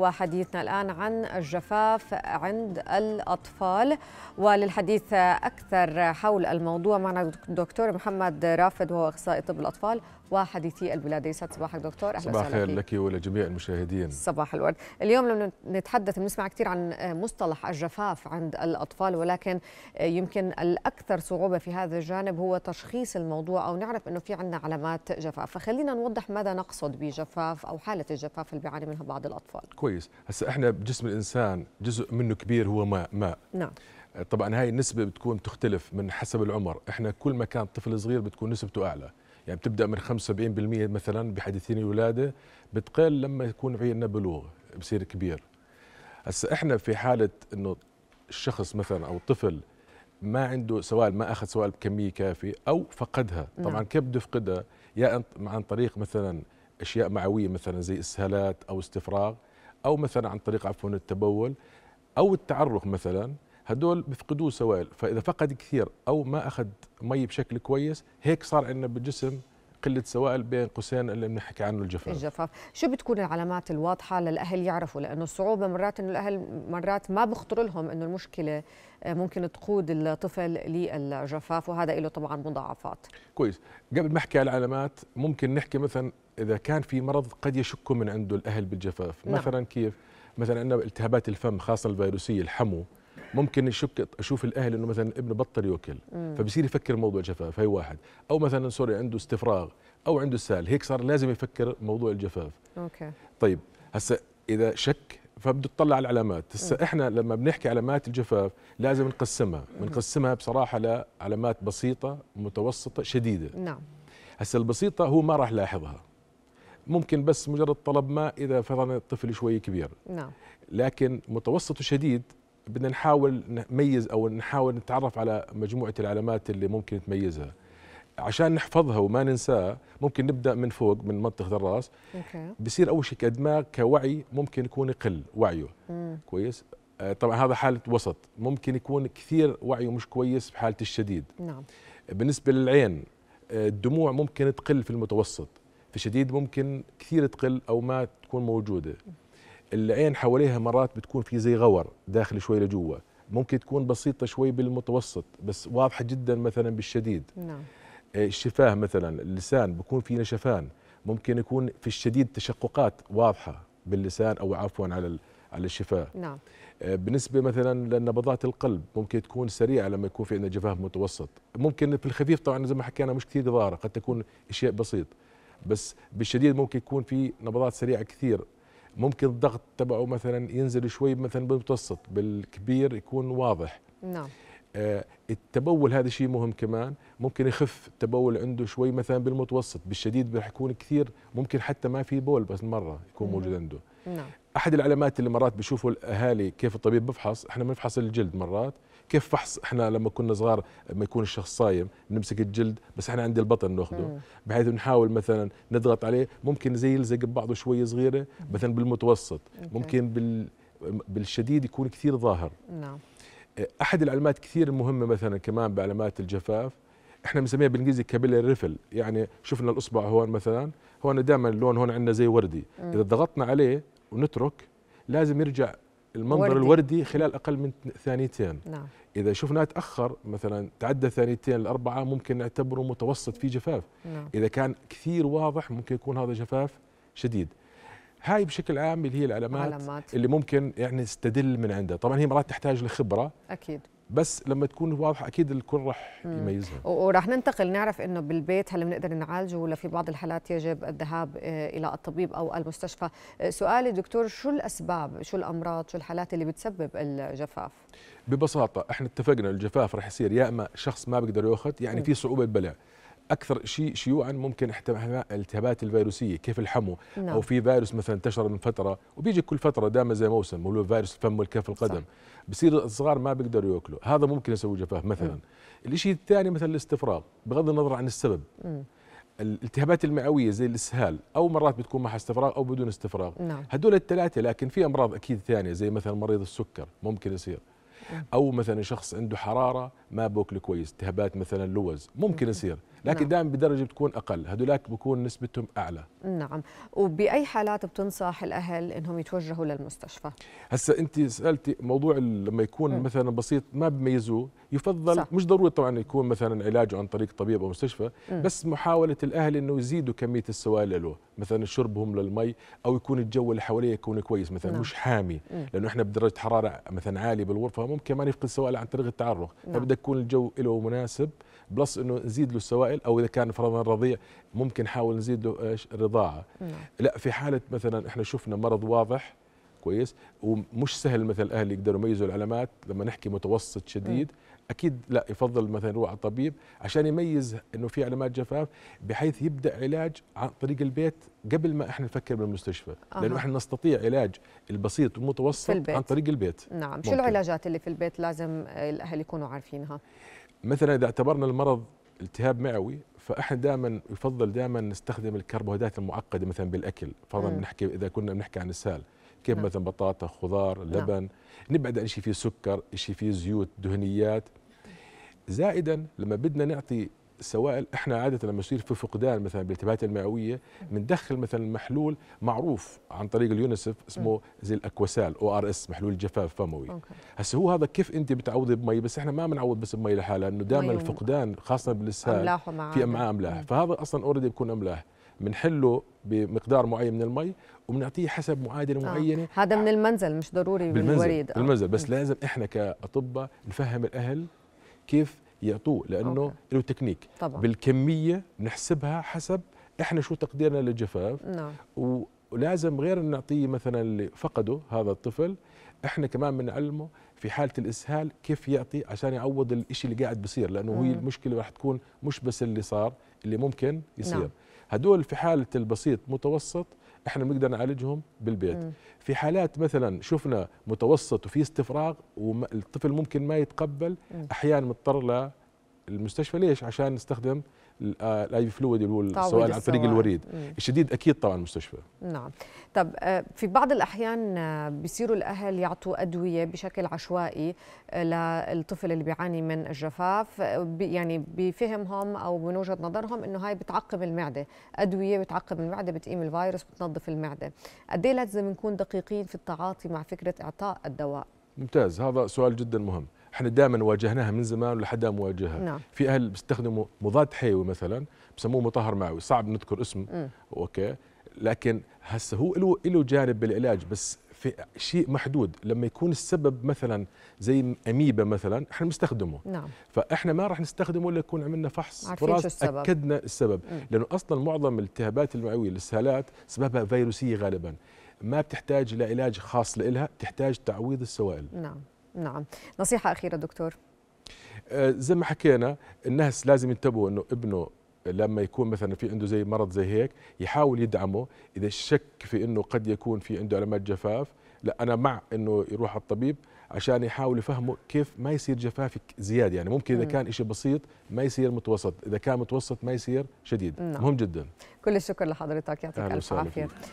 وحديثنا الآن عن الجفاف عند الأطفال وللحديث أكثر حول الموضوع معنا دكتور محمد رافد وهو أخصائي طب الأطفال وحديثي البلاد يسعد صباحك دكتور أهلا صباح الخير لك ولجميع المشاهدين صباح الورد اليوم لما نتحدث بنسمع كثير عن مصطلح الجفاف عند الأطفال ولكن يمكن الأكثر صعوبة في هذا الجانب هو تشخيص الموضوع أو نعرف أنه في عندنا علامات جفاف فخلينا نوضح ماذا نقصد بجفاف أو حالة الجفاف اللي بيعاني منها بعض الأطفال كويس هسا احنا بجسم الانسان جزء منه كبير هو ماء ماء نعم طبعا هاي النسبة بتكون بتختلف من حسب العمر، احنا كل ما كان طفل صغير بتكون نسبته أعلى، يعني بتبدأ من 75% مثلا بحديثين الولادة بتقل لما يكون عيالنا بلوغ بصير كبير. هسا احنا في حالة انه الشخص مثلا أو الطفل ما عنده سوائل ما أخذ سوائل بكمية كافية أو فقدها، نعم. طبعا نعم. كيف بده يفقدها؟ يا عن طريق مثلا أشياء معوية مثلا زي إسهالات أو استفراغ او مثلا عن طريق عفوا التبول او التعرق مثلا هدول بيفقدوا سوائل فاذا فقد كثير او ما اخذ مي بشكل كويس هيك صار عندنا بالجسم قله سوائل بين قوسين اللي بنحكي عنه الجفاف الجفاف شو بتكون العلامات الواضحه للاهل يعرفوا لانه الصعوبه مرات انه الاهل مرات ما بخطر لهم انه المشكله آه، ممكن تقود الطفل للجفاف وهذا له طبعا مضاعفات كويس قبل ما احكي على العلامات ممكن نحكي مثلا اذا كان في مرض قد يشكوا من عنده الاهل بالجفاف نعم. مثلا كيف مثلا عندنا التهابات الفم خاصه الفيروسيه الحمو ممكن يشك اشوف الاهل انه مثلا ابنه بطل يوكل فبصير يفكر موضوع الجفاف هي واحد او مثلا سوري عنده استفراغ او عنده سال هيك صار لازم يفكر موضوع الجفاف اوكي طيب هسه اذا شك فبده تطلع على العلامات هسه احنا لما بنحكي علامات الجفاف لازم نقسمها بنقسمها بصراحه لعلامات بسيطه متوسطه شديده نعم هسه البسيطه هو ما راح لاحظها ممكن بس مجرد طلب ماء اذا فرضنا الطفل شوي كبير نعم لكن متوسط وشديد بدنا نحاول نميز او نحاول نتعرف على مجموعه العلامات اللي ممكن تميزها عشان نحفظها وما ننساها ممكن نبدا من فوق من منطقه الراس اوكي بصير اول شيء كدماغ كوعي ممكن يكون يقل وعيه مم. كويس آه، طبعا هذا حاله وسط ممكن يكون كثير وعيه مش كويس بحاله الشديد نعم بالنسبه للعين آه، الدموع ممكن تقل في المتوسط في الشديد ممكن كثير تقل او ما تكون موجوده العين حواليها مرات بتكون في زي غور داخل شوي لجوا ممكن تكون بسيطة شوي بالمتوسط بس واضحة جدا مثلا بالشديد نعم. آه، الشفاه مثلا اللسان بكون في نشفان ممكن يكون في الشديد تشققات واضحة باللسان أو عفوا على على الشفاه نعم. آه، بالنسبة مثلا لنبضات القلب ممكن تكون سريعة لما يكون في عندنا جفاف متوسط ممكن في الخفيف طبعا زي ما حكينا مش كثير ظاهرة قد تكون أشياء بسيط بس بالشديد ممكن يكون في نبضات سريعة كثير ممكن الضغط تبعه مثلا ينزل شوي مثلا بالمتوسط بالكبير يكون واضح نعم آه التبول هذا شيء مهم كمان ممكن يخف التبول عنده شوي مثلا بالمتوسط بالشديد راح يكون كثير ممكن حتى ما في بول بس مره يكون موجود عنده نعم احد العلامات اللي مرات بيشوفوا الاهالي كيف الطبيب بفحص احنا بنفحص الجلد مرات كيف فحص احنا لما كنا صغار لما يكون الشخص صايم نمسك الجلد بس احنا عند البطن ناخذه بحيث نحاول مثلا نضغط عليه ممكن زي يلزق ببعضه شويه صغيره مثلا بالمتوسط ممكن بال بالشديد يكون كثير ظاهر نعم احد العلامات كثير مهمه مثلا كمان بعلامات الجفاف احنا بنسميها بالانجليزي كابيلاري ريفل يعني شفنا الاصبع هون مثلا هون دائما اللون هون عندنا زي وردي اذا ضغطنا عليه ونترك لازم يرجع المنظر وردي. الوردي خلال اقل من ثانيتين نعم. اذا شفناه تاخر مثلا تعدى ثانيتين لاربعه ممكن نعتبره متوسط في جفاف نعم. اذا كان كثير واضح ممكن يكون هذا جفاف شديد هاي بشكل عام اللي هي العلامات, العلامات. اللي ممكن يعني نستدل من عندها طبعا هي مرات تحتاج لخبره اكيد بس لما تكون واضحه اكيد الكل راح يميزها وراح ننتقل نعرف انه بالبيت هل بنقدر نعالجه ولا في بعض الحالات يجب الذهاب آه، الى الطبيب او المستشفى آه، سؤالي دكتور شو الاسباب شو الامراض شو الحالات اللي بتسبب الجفاف ببساطه احنا اتفقنا الجفاف راح يصير يا اما شخص ما بيقدر ياخذ يعني في صعوبه بلع اكثر شيء شيوعا ممكن التهابات الفيروسيه كيف الحمو نعم. او في فيروس مثلا انتشر من فتره وبيجي كل فتره دائما زي موسم هو فيروس الفم والكف القدم صح. بصير الصغار ما بيقدروا ياكلوا هذا ممكن يسوي جفاف مثلا الشيء الثاني مثلا الاستفراغ بغض النظر عن السبب الالتهابات المعويه زي الاسهال او مرات بتكون مع استفراغ او بدون استفراغ نعم. هدول الثلاثه لكن في امراض اكيد ثانيه زي مثلا مريض السكر ممكن يصير او مثلا شخص عنده حراره ما بوكل كويس التهابات مثلا لوز ممكن يصير لكن نعم. دائما بدرجه بتكون اقل هذولاك بكون نسبتهم اعلى نعم وباي حالات بتنصح الاهل انهم يتوجهوا للمستشفى هسا انت سالتي موضوع لما يكون م. مثلا بسيط ما بميزوه يفضل صح. مش ضروري طبعا يكون مثلا علاجه عن طريق طبيب او مستشفى م. بس محاوله الاهل انه يزيدوا كميه السوائل له مثلا شربهم للمي او يكون الجو اللي حواليه يكون كويس مثلا نعم. مش حامي م. لانه احنا بدرجه حراره مثلا عاليه بالغرفه ممكن ما يفقد السوائل عن طريق التعرق نعم. فبدك يكون الجو له مناسب بلس انه نزيد له السوائل او اذا كان فرضا رضيع ممكن نحاول نزيد له ايش رضاعه نعم. لا في حاله مثلا احنا شفنا مرض واضح كويس ومش سهل مثلا الاهل يقدروا يميزوا العلامات لما نحكي متوسط شديد اكيد لا يفضل مثلا يروح على طبيب عشان يميز انه في علامات جفاف بحيث يبدا علاج عن طريق البيت قبل ما احنا نفكر بالمستشفى أه. لانه احنا نستطيع علاج البسيط والمتوسط عن طريق البيت نعم ممكن. شو العلاجات اللي في البيت لازم الاهل يكونوا عارفينها مثلا اذا اعتبرنا المرض التهاب معوي فاحنا دائما يفضل دائما نستخدم الكربوهيدرات المعقده مثلا بالاكل فرضا بنحكي اذا كنا بنحكي عن السهال كيف نعم. مثلا بطاطا خضار نعم. لبن نبعد عن شيء فيه سكر شيء فيه زيوت دهنيات زائدا لما بدنا نعطي سوائل احنا عاده لما يصير في فقدان مثلا بالالتهابات المعويه نعم. بندخل مثلا محلول معروف عن طريق اليونيسف اسمه زي الاكوسال او ار اس محلول جفاف فموي هسه هو هذا كيف انت بتعوضي بمي بس احنا ما بنعوض بس بمي لحالها لانه دائما الفقدان خاصه بالاسهال في امعاء املاح فهذا اصلا اوريدي بيكون املاح بنحله بمقدار معين من المي وبنعطيه حسب معادله آه. معينه آه. هذا من المنزل مش ضروري بالمنزل بالوريد آه. بالمنزل بس لازم احنا كاطباء نفهم الاهل كيف يعطوه لانه له تكنيك طبعا. بالكميه نحسبها حسب احنا شو تقديرنا للجفاف نعم. ولازم غير نعطيه مثلا اللي فقده هذا الطفل احنا كمان بنعلمه في حاله الاسهال كيف يعطي عشان يعوض الشيء اللي قاعد بصير لانه مم. هي المشكله راح تكون مش بس اللي صار اللي ممكن يصير نعم. هدول في حالة البسيط متوسط احنا بنقدر نعالجهم بالبيت مم. في حالات مثلا شفنا متوسط وفي استفراغ والطفل ممكن ما يتقبل احيانا مضطر للمستشفى ليش عشان نستخدم الاي فلويد اللي هو السؤال عن طريق الوريد الشديد اكيد طبعا المستشفى نعم طب آه، في بعض الاحيان آه، بيصيروا الاهل يعطوا ادويه بشكل عشوائي آه، للطفل اللي بيعاني من الجفاف يعني بفهمهم او من وجهه نظرهم انه هاي بتعقم المعده ادويه بتعقم المعده بتقيم الفيروس بتنظف المعده قد ايه لازم نكون دقيقين في التعاطي مع فكره اعطاء الدواء ممتاز هذا سؤال جدا مهم احنا دائما واجهناها من زمان ولحد ما نواجهها نعم. في اهل بيستخدموا مضاد حيوي مثلا بسموه مطهر معوي صعب نذكر اسم م. اوكي لكن هسه هو له له جانب بالعلاج بس في شيء محدود لما يكون السبب مثلا زي اميبا مثلا احنا بنستخدمه نعم. فاحنا ما راح نستخدمه الا يكون عملنا فحص فراس اكدنا السبب م. لانه اصلا معظم الالتهابات المعويه الاسهالات سببها فيروسيه غالبا ما بتحتاج لعلاج خاص لها تحتاج تعويض السوائل نعم نعم نصيحة أخيرة دكتور آه، زي ما حكينا الناس لازم ينتبهوا أنه ابنه لما يكون مثلا في عنده زي مرض زي هيك يحاول يدعمه اذا شك في انه قد يكون في عنده علامات جفاف لا انا مع انه يروح على الطبيب عشان يحاول يفهمه كيف ما يصير جفاف زياده يعني ممكن اذا كان شيء بسيط ما يصير متوسط اذا كان متوسط ما يصير شديد نعم. مهم جدا كل الشكر لحضرتك يعطيك الف عافيه